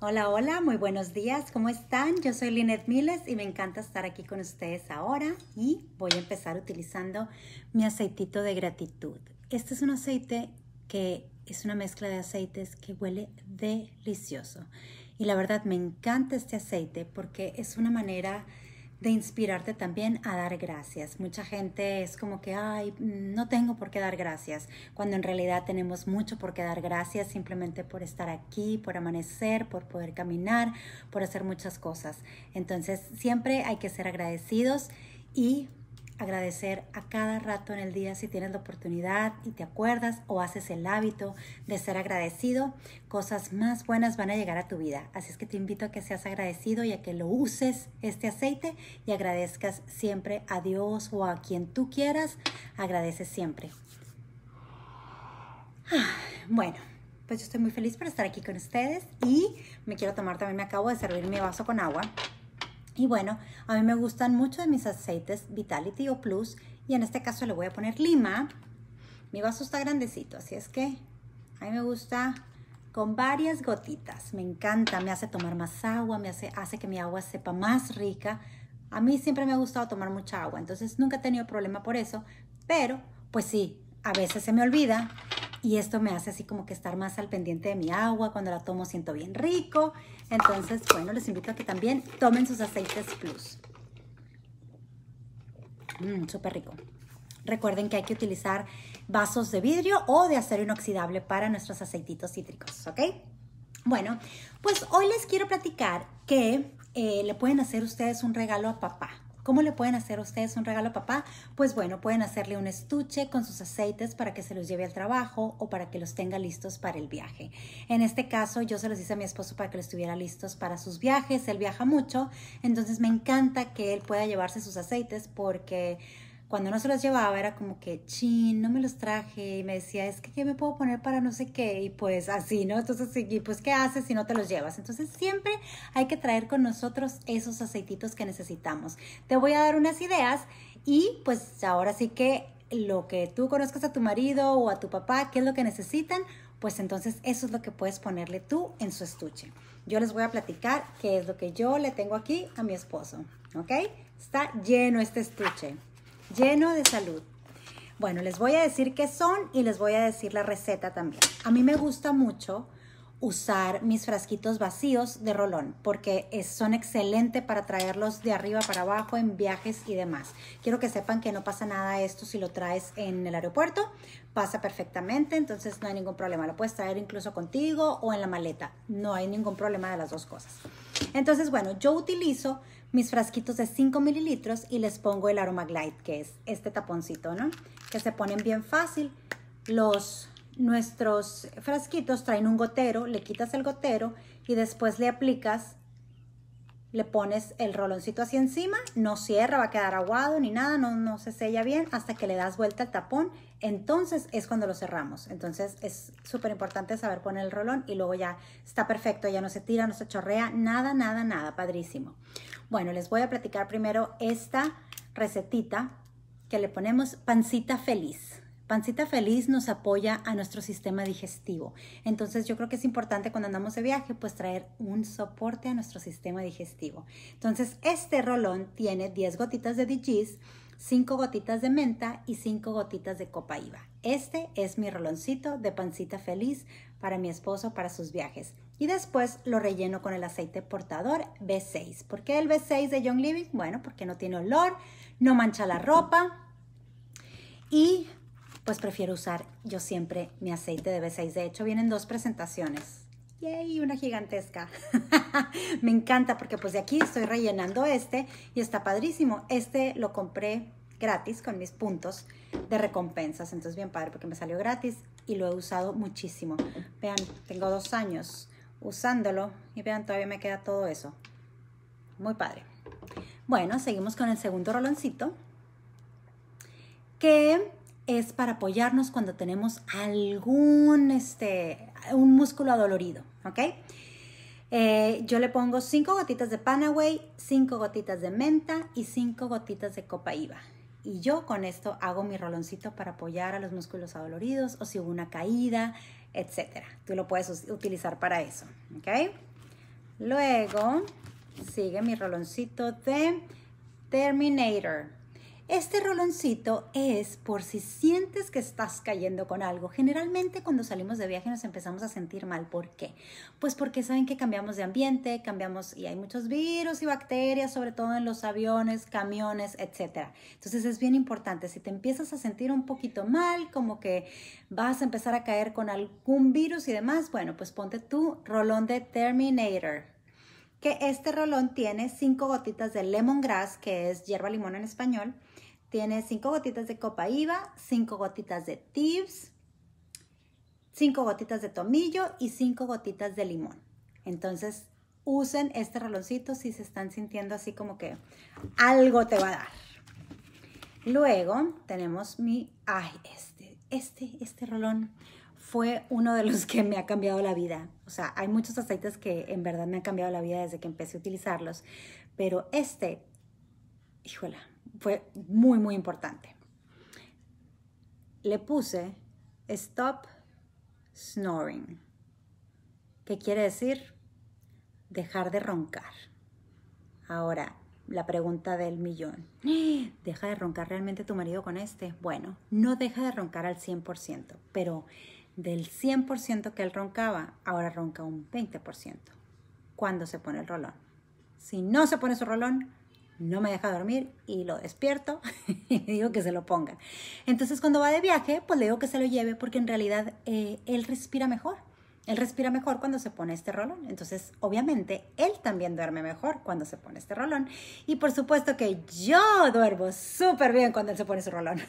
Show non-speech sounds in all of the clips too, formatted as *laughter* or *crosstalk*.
Hola, hola, muy buenos días, ¿cómo están? Yo soy Linet Miles y me encanta estar aquí con ustedes ahora y voy a empezar utilizando mi aceitito de gratitud. Este es un aceite que es una mezcla de aceites que huele delicioso y la verdad me encanta este aceite porque es una manera de inspirarte también a dar gracias. Mucha gente es como que, ay, no tengo por qué dar gracias, cuando en realidad tenemos mucho por qué dar gracias simplemente por estar aquí, por amanecer, por poder caminar, por hacer muchas cosas. Entonces siempre hay que ser agradecidos y agradecer a cada rato en el día si tienes la oportunidad y te acuerdas o haces el hábito de ser agradecido, cosas más buenas van a llegar a tu vida. Así es que te invito a que seas agradecido y a que lo uses este aceite y agradezcas siempre a Dios o a quien tú quieras, agradece siempre. Ah, bueno, pues yo estoy muy feliz por estar aquí con ustedes y me quiero tomar también, me acabo de servir mi vaso con agua. Y bueno, a mí me gustan mucho de mis aceites Vitality o Plus y en este caso le voy a poner lima. Mi vaso está grandecito, así es que a mí me gusta con varias gotitas. Me encanta, me hace tomar más agua, me hace, hace que mi agua sepa más rica. A mí siempre me ha gustado tomar mucha agua, entonces nunca he tenido problema por eso, pero pues sí, a veces se me olvida y esto me hace así como que estar más al pendiente de mi agua, cuando la tomo siento bien rico. Entonces, bueno, les invito a que también tomen sus aceites plus. Mmm, súper rico. Recuerden que hay que utilizar vasos de vidrio o de acero inoxidable para nuestros aceititos cítricos, ¿ok? Bueno, pues hoy les quiero platicar que eh, le pueden hacer ustedes un regalo a papá, ¿Cómo le pueden hacer ustedes un regalo a papá? Pues bueno, pueden hacerle un estuche con sus aceites para que se los lleve al trabajo o para que los tenga listos para el viaje. En este caso, yo se los hice a mi esposo para que los tuviera listos para sus viajes. Él viaja mucho, entonces me encanta que él pueda llevarse sus aceites porque cuando no se los llevaba era como que, chin, no me los traje. Y me decía, es que, ¿qué me puedo poner para no sé qué? Y pues así, ¿no? Entonces, y pues, ¿qué haces si no te los llevas? Entonces, siempre hay que traer con nosotros esos aceititos que necesitamos. Te voy a dar unas ideas y pues ahora sí que lo que tú conozcas a tu marido o a tu papá, qué es lo que necesitan, pues entonces eso es lo que puedes ponerle tú en su estuche. Yo les voy a platicar qué es lo que yo le tengo aquí a mi esposo, ¿ok? Está lleno este estuche lleno de salud. Bueno, les voy a decir qué son y les voy a decir la receta también. A mí me gusta mucho usar mis frasquitos vacíos de rolón porque son excelentes para traerlos de arriba para abajo en viajes y demás. Quiero que sepan que no pasa nada esto si lo traes en el aeropuerto, pasa perfectamente, entonces no hay ningún problema. Lo puedes traer incluso contigo o en la maleta, no hay ningún problema de las dos cosas. Entonces, bueno, yo utilizo mis frasquitos de 5 mililitros y les pongo el Aroma Glide, que es este taponcito, ¿no? Que se ponen bien fácil. Los, nuestros frasquitos traen un gotero, le quitas el gotero y después le aplicas le pones el roloncito así encima, no cierra, va a quedar aguado ni nada, no, no se sella bien hasta que le das vuelta al tapón, entonces es cuando lo cerramos. Entonces es súper importante saber poner el rolón y luego ya está perfecto, ya no se tira, no se chorrea, nada, nada, nada, padrísimo. Bueno, les voy a platicar primero esta recetita que le ponemos pancita feliz. Pancita Feliz nos apoya a nuestro sistema digestivo. Entonces yo creo que es importante cuando andamos de viaje pues traer un soporte a nuestro sistema digestivo. Entonces este rolón tiene 10 gotitas de DGs, 5 gotitas de menta y 5 gotitas de IVA. Este es mi roloncito de Pancita Feliz para mi esposo para sus viajes. Y después lo relleno con el aceite portador B6. ¿Por el B6 de Young Living? Bueno, porque no tiene olor, no mancha la ropa y pues prefiero usar yo siempre mi aceite de B6. De hecho, vienen dos presentaciones. ¡Yay! Una gigantesca. *laughs* Me encanta porque pues de aquí estoy rellenando este y está padrísimo. Este lo compré gratis con mis puntos de recompensas. Entonces bien padre porque me salió gratis y lo he usado muchísimo. Vean, tengo dos años usándolo y vean, todavía me queda todo eso. Muy padre. Bueno, seguimos con el segundo roloncito que es para apoyarnos cuando tenemos algún, este, un músculo adolorido, ¿ok? Eh, yo le pongo 5 gotitas de Panaway, 5 gotitas de menta y 5 gotitas de IVA. Y yo con esto hago mi roloncito para apoyar a los músculos adoloridos o si hubo una caída, etc. Tú lo puedes utilizar para eso, ¿ok? Luego sigue mi roloncito de Terminator. Este roloncito es por si sientes que estás cayendo con algo. Generalmente cuando salimos de viaje nos empezamos a sentir mal. ¿Por qué? Pues porque saben que cambiamos de ambiente, cambiamos y hay muchos virus y bacterias, sobre todo en los aviones, camiones, etc. Entonces es bien importante. Si te empiezas a sentir un poquito mal, como que vas a empezar a caer con algún virus y demás, bueno, pues ponte tu rolón de Terminator que este rolón tiene cinco gotitas de lemongrass, que es hierba limón en español, tiene 5 gotitas de copa IVA, 5 gotitas de tips, 5 gotitas de tomillo y 5 gotitas de limón. Entonces, usen este roloncito si se están sintiendo así como que algo te va a dar. Luego tenemos mi, ay, este, este, este rolón fue uno de los que me ha cambiado la vida. O sea, hay muchos aceites que en verdad me han cambiado la vida desde que empecé a utilizarlos, pero este, híjola, fue muy, muy importante. Le puse stop snoring, ¿Qué quiere decir dejar de roncar. Ahora, la pregunta del millón. *gasps* ¿Deja de roncar realmente tu marido con este? Bueno, no deja de roncar al 100%, pero del 100% que él roncaba, ahora ronca un 20%. ¿Cuándo se pone el rolón? Si no se pone su rolón, no me deja dormir y lo despierto *laughs* y digo que se lo ponga. Entonces cuando va de viaje, pues le digo que se lo lleve porque en realidad eh, él respira mejor. Él respira mejor cuando se pone este rolón. Entonces, obviamente, él también duerme mejor cuando se pone este rolón. Y por supuesto que yo duermo súper bien cuando él se pone su rolón.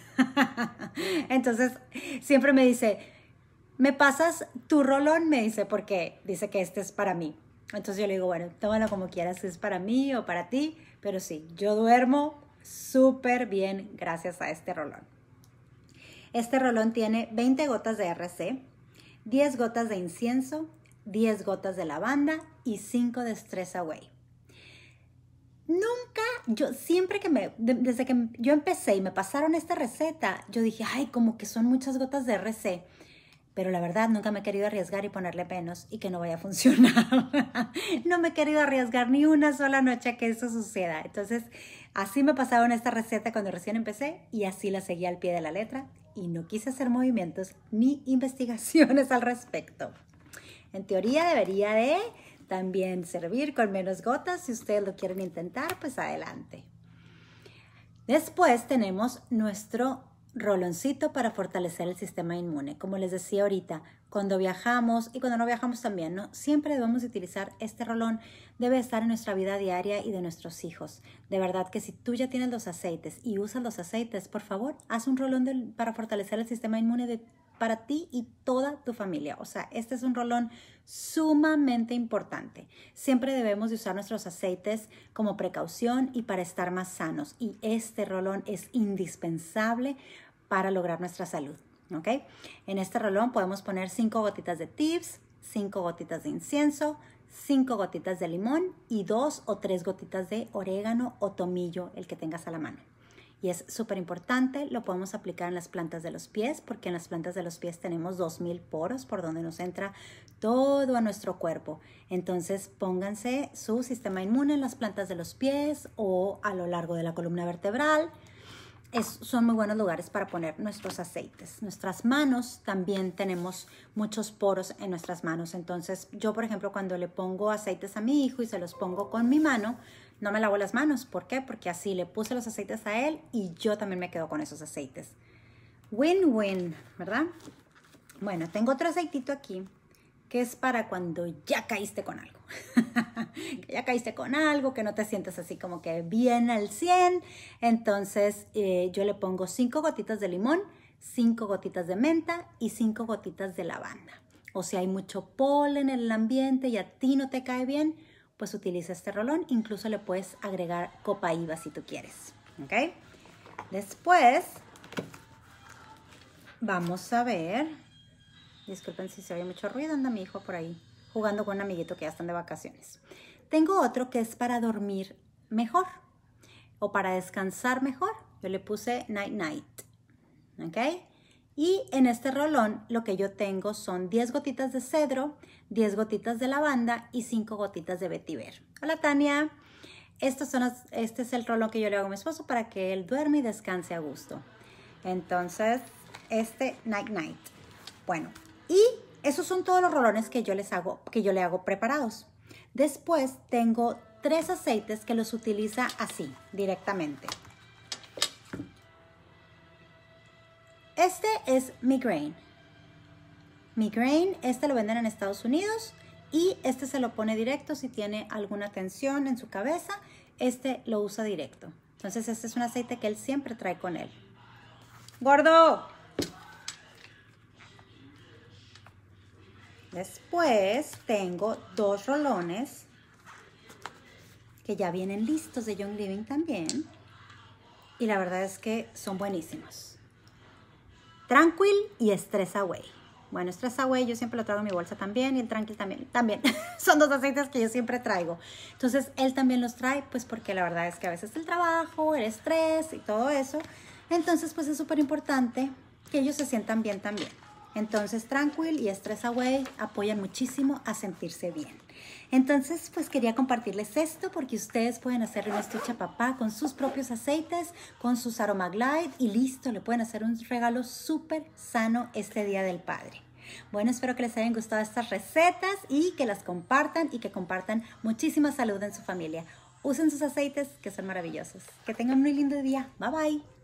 *laughs* Entonces, siempre me dice, ¿me pasas tu rolón? Me dice, porque dice que este es para mí. Entonces yo le digo, bueno, tómalo como quieras, es para mí o para ti, pero sí, yo duermo súper bien gracias a este rolón. Este rolón tiene 20 gotas de RC, 10 gotas de incienso, 10 gotas de lavanda y 5 de Stress Away. Nunca, yo siempre que me, desde que yo empecé y me pasaron esta receta, yo dije, ay, como que son muchas gotas de RC pero la verdad nunca me he querido arriesgar y ponerle penos y que no vaya a funcionar. *laughs* no me he querido arriesgar ni una sola noche a que eso suceda. Entonces, así me pasaron esta receta cuando recién empecé y así la seguí al pie de la letra y no quise hacer movimientos ni investigaciones *laughs* al respecto. En teoría debería de también servir con menos gotas. Si ustedes lo quieren intentar, pues adelante. Después tenemos nuestro Roloncito para fortalecer el sistema inmune. Como les decía ahorita, cuando viajamos y cuando no viajamos también, ¿no? Siempre debemos utilizar este rolón. Debe estar en nuestra vida diaria y de nuestros hijos. De verdad que si tú ya tienes los aceites y usas los aceites, por favor, haz un rolón para fortalecer el sistema inmune de para ti y toda tu familia. O sea, este es un rolón sumamente importante. Siempre debemos de usar nuestros aceites como precaución y para estar más sanos. Y este rolón es indispensable para lograr nuestra salud. ¿ok? En este rolón podemos poner 5 gotitas de tips, 5 gotitas de incienso, 5 gotitas de limón y 2 o 3 gotitas de orégano o tomillo, el que tengas a la mano y es súper importante, lo podemos aplicar en las plantas de los pies porque en las plantas de los pies tenemos 2000 poros por donde nos entra todo a nuestro cuerpo. Entonces pónganse su sistema inmune en las plantas de los pies o a lo largo de la columna vertebral. son muy buenos lugares para poner nuestros aceites. Nuestras manos también tenemos muchos poros en nuestras manos. Entonces yo, por ejemplo, cuando le pongo aceites a mi hijo y se los pongo con mi mano, no me lavo las manos. ¿Por qué? Porque así le puse los aceites a él y yo también me quedo con esos aceites. Win-win, ¿verdad? Bueno, tengo otro aceitito aquí que es para cuando ya caíste con algo. *laughs* ya caíste con algo, que no te sientes así como que bien al 100. Entonces eh, yo le pongo 5 gotitas de limón, 5 gotitas de menta y 5 gotitas de lavanda. O si hay mucho polen en el ambiente y a ti no te cae bien, pues utiliza este rolón. Incluso le puedes agregar copa IVA si tú quieres. ¿Ok? Después, vamos a ver. Disculpen si se oye mucho ruido, anda mi hijo por ahí jugando con un amiguito que ya están de vacaciones. Tengo otro que es para dormir mejor o para descansar mejor. Yo le puse night night. ¿Ok? Y en este rolón lo que yo tengo son 10 gotitas de cedro, 10 gotitas de lavanda y 5 gotitas de vetiver. Hola Tania, Estos son este es el rolón que yo le hago a mi esposo para que él duerme y descanse a gusto. Entonces, este night night. Bueno, y esos son todos los rolones que yo les hago, que yo le hago preparados. Después tengo tres aceites que los utiliza así, directamente. Este es Migraine. Migraine, este lo venden en Estados Unidos y este se lo pone directo si tiene alguna tensión en su cabeza, este lo usa directo. Entonces este es un aceite que él siempre trae con él. Gordo. Después tengo dos rolones que ya vienen listos de Young Living también. Y la verdad es que son buenísimos. Tranquil y Stress Away. Bueno, Stress Away yo siempre lo traigo en mi bolsa también y el Tranquil también. También *laughs* son dos aceites que yo siempre traigo. Entonces él también los trae, pues porque la verdad es que a veces el trabajo, el estrés y todo eso. Entonces pues es súper importante que ellos se sientan bien también. Entonces Tranquil y Stress Away apoyan muchísimo a sentirse bien. Entonces, pues quería compartirles esto porque ustedes pueden hacer una estucha papá con sus propios aceites, con sus aromaglide y listo, le pueden hacer un regalo súper sano este Día del Padre. Bueno, espero que les hayan gustado estas recetas y que las compartan y que compartan muchísima salud en su familia. Usen sus aceites que son maravillosos. Que tengan un lindo día. Bye bye.